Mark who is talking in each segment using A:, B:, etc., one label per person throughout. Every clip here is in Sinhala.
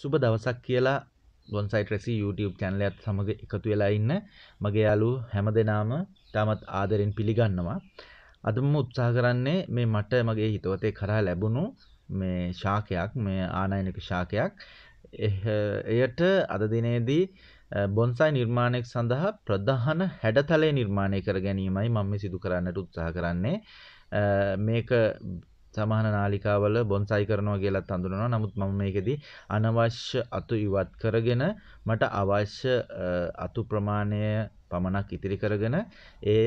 A: සුබ දවසක් කියලා ගොන්සයිට රෙසි YouTube චැනලයත් සමඟ එකතු වෙලා ඉන්න මගේ යාලු හැම දෙනාම තාමත් ආදරෙන් පිළිගන්නවා අදම උත්සාහ කරන්නේ මේ මට මගේ හිතවතේ කරා ලැබුණු මේ ශාකයක් මේ ආනයනික ශාකයක් එයට අද දිනේදී බොන්සයි නිර්මාණයක් සඳහා ප්‍රධාන හැඩතලය නිර්මාණය කර ගැනීමයි මම සිදු කරන්නට උත්සාහ කරන්නේ මේක සමහර නාලිකාවල බොන්සයි කරනවා කියලත් හඳුනනවා. නමුත් මම මේකෙදී අනවශ්‍ය අතු ඉවත් කරගෙන මට අවශ්‍ය අතු ප්‍රමාණය පමණක් ඉතිරි කරගෙන එය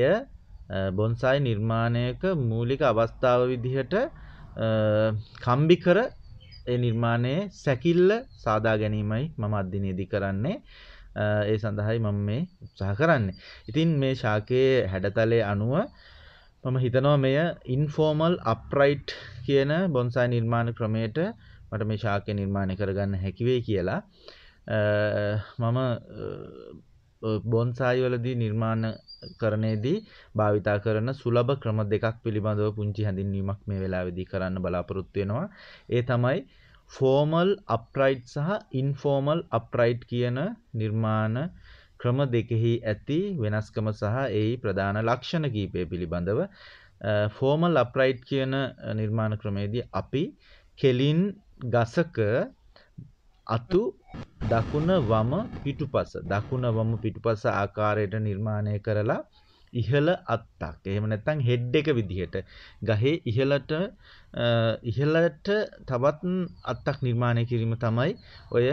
A: බොන්සයි නිර්මාණයක මූලික අවස්ථාව විදිහට කම්බි කර ඒ නිර්මාණයේ සැකිල්ල සාදා ගැනීමයි මම අධ්‍යනයේදී කරන්නේ. ඒ සඳහායි මම මේ උත්සාහ කරන්නේ. ඉතින් මේ ශාකයේ හැඩතලයේ අනුව මම හිතනවා මෙය ඉන්ෆෝර්මල් අප්‍රයිට් කියන බොන්සයි නිර්මාණ ක්‍රමයට මට මේ ශාකය නිර්මාණය කරගන්න හැකිවේ කියලා මම බොන්සායිවලදී නිර්මාණ කරනයේදී භාවිතා කරන සුලබ ක්‍රම දෙකක් පිළිබඳව පුංචි හැඳින්වීමක් මේ වෙලා විදි කරන්න බලාපොරොත්තුවෙනවා ඒ තමයි ෆෝමල් අප්‍රයිට් සහ ඉන්ෆෝමල් අප්‍රයිට් කියන නිර්මාණ ක්‍රම දෙකෙහි ඇති වෙනස්කම සහ එහි ප්‍රධාන ලක්ෂණ කීපය පිළිබඳව ෆෝමල් අප්‍රයිට් කියන නිර්මාණ ක්‍රමේදී අපි කෙලින් ගසක අතු දකුණ වම පිටුපස දකුණ වම පිටුපස ආකාරයට නිර්මාණය කරලා ඉහළ අත්තක් එහෙම නැත්නම් හෙඩ් එක විදිහට ගහේ ඉහළට ඉහළට තවත් අත්තක් නිර්මාණය කිරීම තමයි ඔය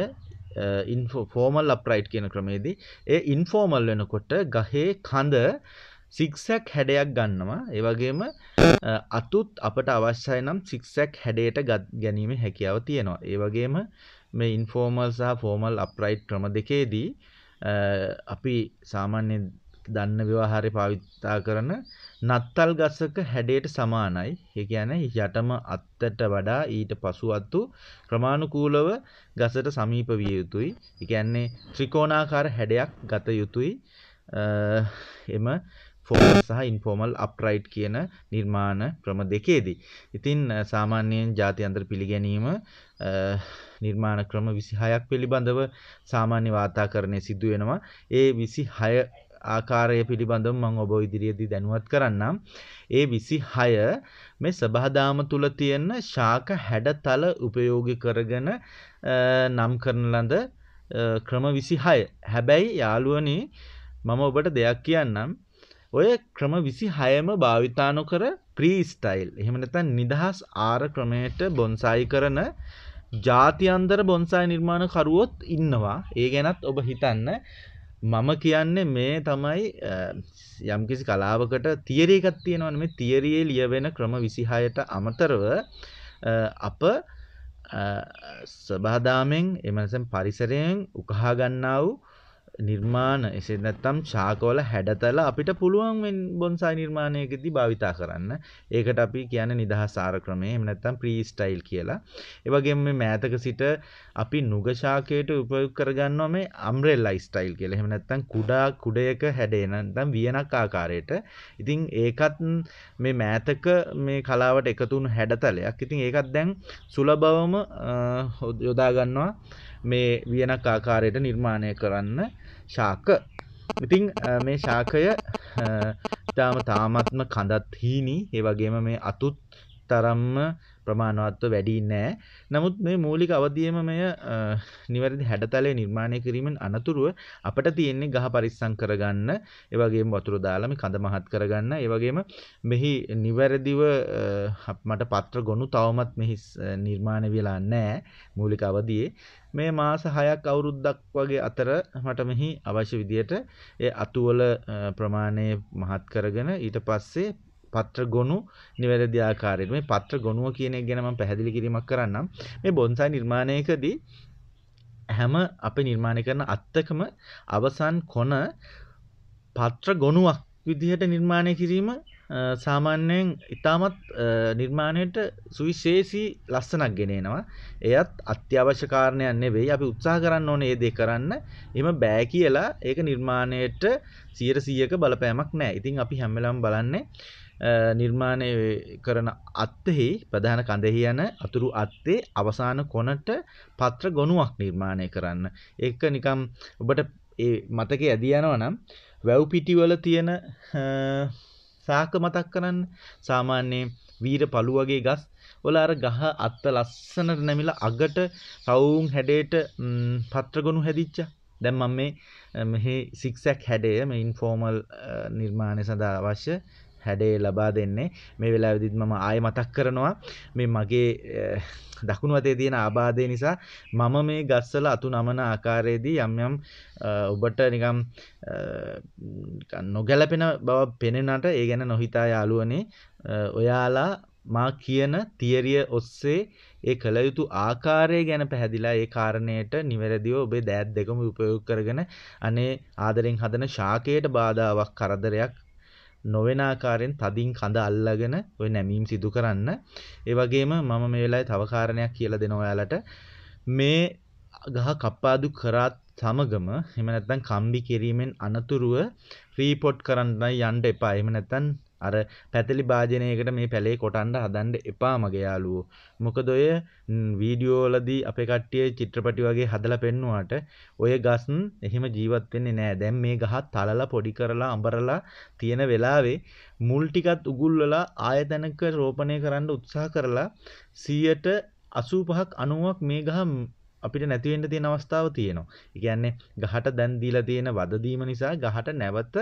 A: ෆෝමල් uh, අප්‍රයිට් කියන ක්‍රමේදී ඒ ඉන්ෆෝමල් වෙනකොට ගහේ කඳ සික්සැක් හැඩයක් ගන්නවා ඒවගේම uh, අතුත් අපට අවශ්‍යය නම් සික්සැක් හැඩයට ගත් ගැනීම හැකියාව තියෙනවා ඒවගේම මේ ඉන්ෆෝමල් සහ ෆෝමල් අප්‍රයිට් ක්‍රම දෙකේදී uh, අපි සාමාන්‍ය දන්න ව්‍යවහාරය පාවිතා කරන නත්තල් ගසක හැඩයට සමානයි. ඒ කියන්නේ යටම අත්තට වඩා ඊට පසු අත්තු ක්‍රමානුකූලව ගසට සමීප විය යුතුයි. ඒ කියන්නේ ත්‍රිකෝණාකාර හැඩයක් ගත යුතුයි. එම ෆෝමල් සහ ඉන්ෆෝමල් අප්‍රයිට් කියන නිර්මාණ ක්‍රම දෙකේදී. ඉතින් සාමාන්‍යයෙන් ජාත්‍යන්තර පිළිගැනීම නිර්මාණ ක්‍රම 26ක් පිළිබඳව සාමාන්‍ය වාතාකරණය සිදු වෙනවා. ඒ 26 ආකාරය පිළිබඳව මම ඔබ ඉදිරියේදී දැනුවත් කරන්නම්. ඒ 26 මේ සබහදාම තුල තියෙන ශාක හැඩතල උපයෝගී කරගෙන නම් කරන ලද ක්‍රම 26. හැබැයි යාළුවනි මම ඔබට දෙයක් කියන්නම්. ඔය ක්‍රම 26ම භාවිතා නොකර ප්‍රී ස්ටයිල් එහෙම නැත්නම් නිදහස් ආර ක්‍රමයට බොන්සායි කරන ජාත්‍යන්තර බොන්සායි නිර්මාණකරුවොත් ඉන්නවා. ඒ ගැනත් ඔබ හිතන්න. මම කියන්නේ මේ තමයි යම්කිසි කලාවකට තියරේකත් තියෙනවන මේ තියරයේ ලියවෙන ක්‍රම විසිහායට අමතරව අප ස්වභාදාමෙන් එමනසම් පරිසරයෙන් උකහාගන්නා වූ නිර්මාණ එසේ නැත්තම් ශාකෝල හැඩතල අපිට පුළුවන් බොන්සයි නිර්මාණයකදී භාවිතා කරන්න ඒකට අපි කියන නිදහසාර ක්‍රමය එම නැත්තම් ප්‍රීස්ටයිල් කියලා ඒවගේම මේ මෑතක සිට අපි නුගශාකයට උපයොග කරගන්නවා මේ අම්රෙල්ලා ස්ටයිල් කියලා එහෙම නැත්තම් කුඩා කුඩයක හැඩේ නැත්තම් වියනක් ආකාරයට ඉතින් ඒකත් මේ මෑතක මේ කලාවට එකතු වුණු හැඩතලයක් ඉතින් ඒකත් දැන් සුලබවම යොදා ගන්නවා මේ වියනක් ආකාරයට නිර්මාණය කරන්න ශාක ඉතිං මේ ශාකය ඉතාම තාමත්ම කඳත් හීනි ඒවගේම මේ අතුත් තරම්ම ප්‍රමාණවත්ව වැඩි නෑ. නමුත් මේ මූලික අවධියම මෙය නිවැරදි හැඩතලය නිර්මාණය කිරීමෙන් අනතුරුව අපට තියෙන්නේ ගහ පරිස්සම් කරගන්න, ඒ වගේම වතුර දාලා මේ කඳ මහත් කරගන්න, ඒ වගේම මෙහි නිවැරදිව මට පත්‍ර ගොනු තවමත් මෙහි නිර්මාණය වෙලා නෑ මූලික අවධියේ. මේ මාස 6ක් අවුරුද්දක් වගේ අතර මට මෙහි අවශ්‍ය විදියට ඒ අතු වල ප්‍රමාණය මහත් කරගෙන ඊට පස්සේ පත්‍ර ගොනු නිවැරදි ආකාරයට මේ පත්‍ර ගොනුව කියන එක ගැන මම පැහැදිලි කිරීමක් කරන්නම් මේ බොන්සයි නිර්මාණයකදී හැම අපේ නිර්මාණය කරන අත්තකම අවසන් කොන පත්‍ර ගොනුවක් විදිහට නිර්මාණය කිරීම සාමාන්‍යයෙන් ඉතාමත් නිර්මාණයට සුවිශේෂී ලස්සනක් ගෙනෙනවා. එයත් අත්‍යවශ්‍ය කාරණයක් නෙවෙයි. අපි උත්සාහ කරන්න ඕනේ ඒ දේ කරන්න. එහෙම බෑ කියලා ඒක නිර්මාණයට 100%ක බලපෑමක් නැහැ. ඉතින් අපි හැම වෙලාවෙම බලන්නේ නිර්මාණය කරන අත්තෙහි ප්‍රධාන කඳෙහි යන අතුරු අත්තේ අවසාන කොනට පත්‍ර ගොනුවක් නිර්මාණය කරන්න. ඒක නිකම් ඔබට ඒ මතක ඇදියනවා නම් වැව් පිටිවල තියෙන සාක මතක් කරන්න සාමාන්‍යයෙන් වීර පළු වගේ ගස් වල අර ගහ අත්ත ලස්සනට නැමිලා අගට රවුම් හැඩයට පත්‍රගොනු හැදිච්ච දැන් මම මේ මෙහි සික්සැක් හැඩය මේ ඉන්ෆෝමල් නිර්මාණය සඳහා අවශ්‍ය හැඩේ ලබා දෙන්නේ මේ වෙලා විදිත් මම ආය මතක් කරනවා මේ මගේ දකුණුවතේ තියෙන ආබාධය නිසා මම මේ ගස්වල අතු නමන ආකාරයේදී යම් යම් ඔබට නිකම් නොගැලපෙන බව පෙනෙනට ඒ ගැන නොහිතා යාළුවනේ ඔයාලා මා කියන තියරිය ඔස්සේ ඒ කළ යුතු ආකාරය ගැන පැහැදිලා ඒ කාරණයට නිවැරදිව ඔබේ දෑත් දෙකම උපයෝග කරගෙන අනේ ආදරෙන් හදන ශාකයට බාධාවක් කරදරයක් නොවන ආකාරයෙන් තදින් කඳ අල්ලගෙන ওই නැමීම් සිදු කරන්න. ඒ වගේම මම මේ වෙලාවේ තව කාරණයක් කියලා දෙනවා ඔයාලට. මේ ගහ කප්පාදු කරාත් සමගම එහෙම නැත්නම් කම්බි කිරීමෙන් අනතුරුව රීපොට් කරන්නයි යන්න එපා. එහෙම නැත්නම් අර පැතලි භාජනයකට මේ පැලේ කොටන්ඩ හදන්ඩ එපා මගේ යාලුවෝ. මොකද ඔය වීඩියෝලදී අපේ කට්ටිය චිත්‍රපටි වගේ හදලා පෙන්නුවාට ඔය ගස්න් එහෙම ජීවත් වෙන්නේ නෑ. දැන් මේ ගහ තලලා පොඩි කරලා අඹරලා තියෙන වෙලාවේ මුල් ටිකත් උගුල්වලා ආයතනක රෝපණය කරන්න උත්සාහ කරලා 100ට 85ක් 90ක් මේ ගහ අපිට නැතිවෙන්න තියෙන අවස්ථාව තියෙනවා. ඒ කියන්නේ ගහට දැන් දීලා තියෙන වදදීම නිසා ගහට නැවත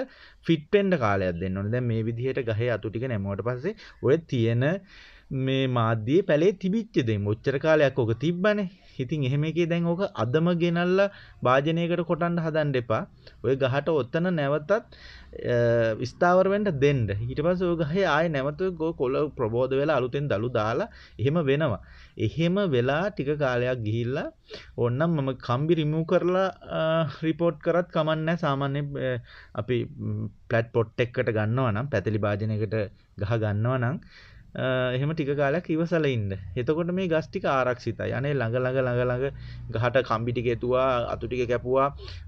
A: ෆිට් වෙන්න කාලයක් දෙන්න ඕනේ. දැන් මේ විදිහට ගහේ අතු ටික නැමුවට පස්සේ ඔය තියෙන මේ මාධ්‍යයේ පැලේ තිබිච්ච දේ. ඔච්චර කාලයක් ඕක තිබ්බනේ. හිතින් එහෙම එකේ දැන් ඕක අදම ගෙනල්ල භාජනයකට කොටන්ඩ හදන් එපා ඔය ගහට ඔත්තන නැවතත් ස්ථාවරෙන්ට දෙන්න හිට පස ගහේ ආය නැවතු ගෝ කොල ප්‍රබෝධ වෙලා අලුතෙන් දළු දාලා එහෙම වෙනවා එහෙම වෙලා ටික කාලයක් ගිහිල්ලා ඔන්නම් මම කම්බි රිමූ කරලා රිපෝට් කරත් කමන්න සාමාන්‍ය අපි පලට් පොට් එක්කට ගන්නවා නම් පැතිලි භාජනකට ගහ ගන්නවා නම් එහෙම ටික කාලයක් ඉවසල ඉන්න එතකොට මේ ගස්ටික ආරක්ෂිතයි යනේ ළඟ ළඟ ළඟ ළඟ ගහට කම්බිටික එතුවා අතුටික කැපුවා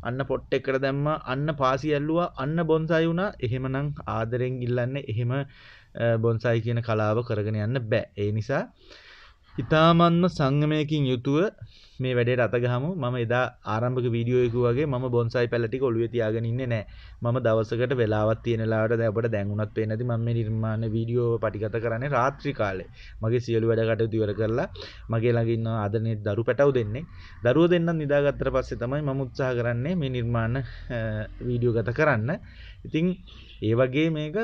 A: අන්න පොට්ට එකට දැම්ම අන්න පාසි ඇල්ලුවා අන්න බොන්සයි වුණා එහෙමනම් ආදරෙන් ඉල්ලන්න එහෙම බොන්සයි කියන කලාව කරගෙන යන්න බෑ ඒ නිසා ඉතාමත්ම සංයමයකින් යුතුව මේ වැඩට අතගහමු මම එදා ආරම්භක වීඩියෝයකු වගේ ම බොන්සයි පැලටි ඔලුව තියාගෙනන්න නෑ මම දවසකට වෙලාවත් තියෙනලාට දැබට දැන්ුණත් පේ නැති මම නිර්මාණ වීඩියෝ පටිගත කරන්නේ රාත්‍රි කාලේ මගේ සියලු වැඩකට දවර කරලා මගේ ලඟින්න අදනෙ දරු පැටව් දෙන්නේ දරුව දෙන්න නිදාගත්තර පස්සේ තමයි මම උත්සාහ කරන්නේ මේ නිර්මාණ වීඩියෝ ගත කරන්න ඉතිං ඒ වගේ මේක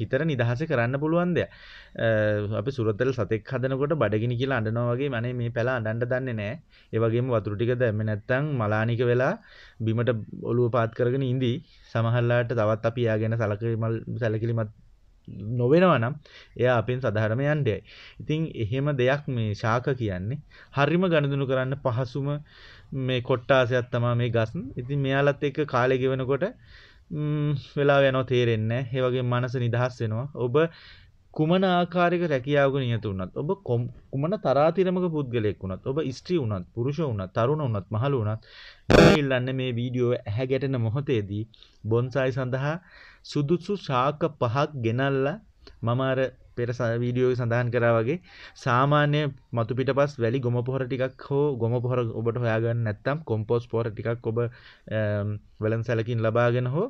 A: හිතර නිදහස කරන්න පුළුවන්ද අප සුරතල් සතෙක් හදනකොට බඩගිනි කියලා අඩනවාගේ මනේ මේ පැලා අඩන්ඩ දන්න නෑ ඒවගේම වතුරටික දැම නැත්තං මලානික වෙලා බිමට ඔලුව පාත් කරගෙන ඉදී සමහල්ලාට තවත් අපි යාගෙන සලකමල් සැලකිලිමත් නොවෙනවා නම් එයා අපෙන් සධහරම යන්ඩයයි. ඉතිං එහෙම දෙයක් මේ ශාක කියන්නේ. හරිම ගණඳුනු කරන්න පහසුම මේ කොට්ටාසයක් තමා මේ ගස්න් ඉතින් මෙයාලත් එක කාලෙ ගෙවෙනකොට වෙලා යනවා තේරෙන්නේ නැහැ. ඒ වගේ මනස නිදහස් වෙනවා. ඔබ කුමන ආකාරයක රැකියාවක නියත වුණත් ඔබ කුමන තරාතිරමක පුද්ගලයෙක් වුණත් ඔබ ස්ත්‍රී වුණත් පුරුෂ වුණත් තරුණ වුණත් මහලු වුණත් ඉල්ලන්නේ මේ වීඩියෝ ඇහැ ගැටෙන මොහොතේදී බොන්සයි සඳහා සුදුසු ශාක පහක් ගෙනල්ලා මම අර පෙර වීඩියෝ සඳහන් කරා වගේ සාමාන්‍ය මතු පිට පස් වැලි ගොම පොහර ටිකක් හෝ ගොම පොහර ඔබට හොයාගන්න නැත්තම් කොම්පෝස් පොර ටිකක් ඔබ වලන් සැලකින් ලබාගෙන හෝ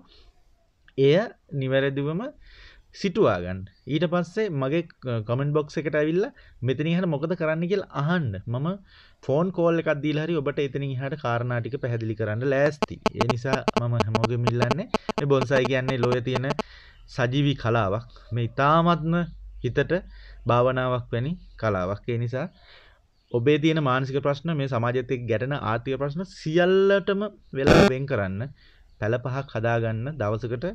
A: එය නිවැරදිවම සිටුවාගන්න ඊට පස්සේ මගේ කොමෙන්ට බොක්ස එකට ඇවිල්ල මෙතනි හට මොකද කරන්න කියල් අහන්න මම ෆෝන් කෝල් එකක් දී හරි ඔබට එතනි හට කාරණාටික පැහැදිලි කරන්න ලෑස්ති ඒ නිසා මම හැමෝග මිල්ලන්නේ බොන්සයි කියන්නේ ලෝය තියෙන සජීවී කලාවක් මේ ඉතාමත්ම හිතට භාවනාවක් වැනි කලාවක් ඒ නිසා ඔබේ තියෙන මානසික ප්‍රශ්න මේ සමාජයත් එක්ක ගැටෙන ආර්ථික ප්‍රශ්න සියල්ලටම වෙලා වෙන් කරන්න පැල පහක් හදාගන්න දවසකට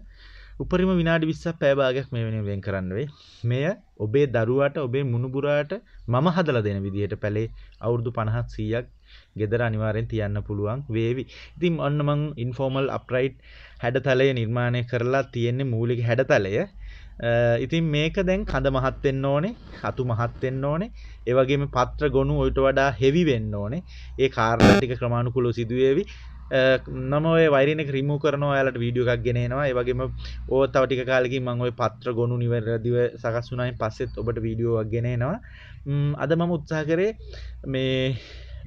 A: උපරිම විනාඩි 20ක් පැය භාගයක් මේ වෙනුවෙන් වෙන් කරන්න වෙයි. මෙය ඔබේ දරුවාට ඔබේ මුණුබුරාට මම හදලා දෙන විදිහට පැලේ අවුරුදු 50ක් 100ක් ගෙදර අනිවාර්යෙන් තියන්න පුළුවන් වේවි. ඉතින් ඔන්න මං ඉන්ෆෝමල් අප්‍රයිට් හැඩතලය නිර්මාණය කරලා තියෙන්නේ මූලික හැඩතලය. ඉතින් මේක දැන් කඳ මහත්වෙන්න ඕනේ අතු මහත්වෙන්න ඕනේ ඒවගේම පත්‍ර ගොුණු ඔයිට වඩා හෙවි වෙන්න ඕනේ ඒ කාරණටික ක්‍රමාණුකුලු සිදුවේවි නම වරන ක්‍රම කරන යාලට වීඩියෝ එකක් ගෙනවා ඒවගේම ඕ තවටික කාලකින් මං ඔය පත්‍ර ගොුණු නිවැරදිව සකස්සුනයි පස්සෙත් ඔබට වීඩියෝක් ගෙනනවා අද මම උත්සා කරේ මේ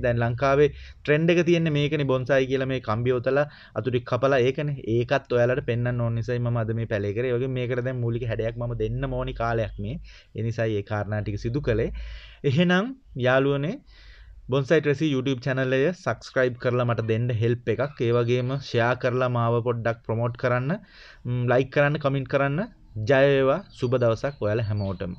A: දැන් ලංකාවේ ට්‍රෙන්ඩ් එක තියෙන්නේ මේකනේ බොන්සයි කියලා මේ කම්බියෝතල අතුරු කපලා ඒකනේ ඒකත් ඔයාලට පෙන්වන්න ඕන නිසායි මම අද මේ පැලේ කරේ. වගේ මේකට දැන් මූලික හැඩයක් මම දෙන්න ඕනි කාලයක් මේ. ඒ නිසායි ඒ කාරණා ටික සිදු කළේ. එහෙනම් යාළුවනේ බොන්සයි ට්‍රෙසි YouTube channel එක subscribe කරලා මට දෙන්න help එකක්. ඒ වගේම share කරලා මාව පොඩ්ඩක් promote කරන්න, like කරන්න, comment කරන්න. ජය වේවා සුබ දවසක් ඔයාලා හැමෝටම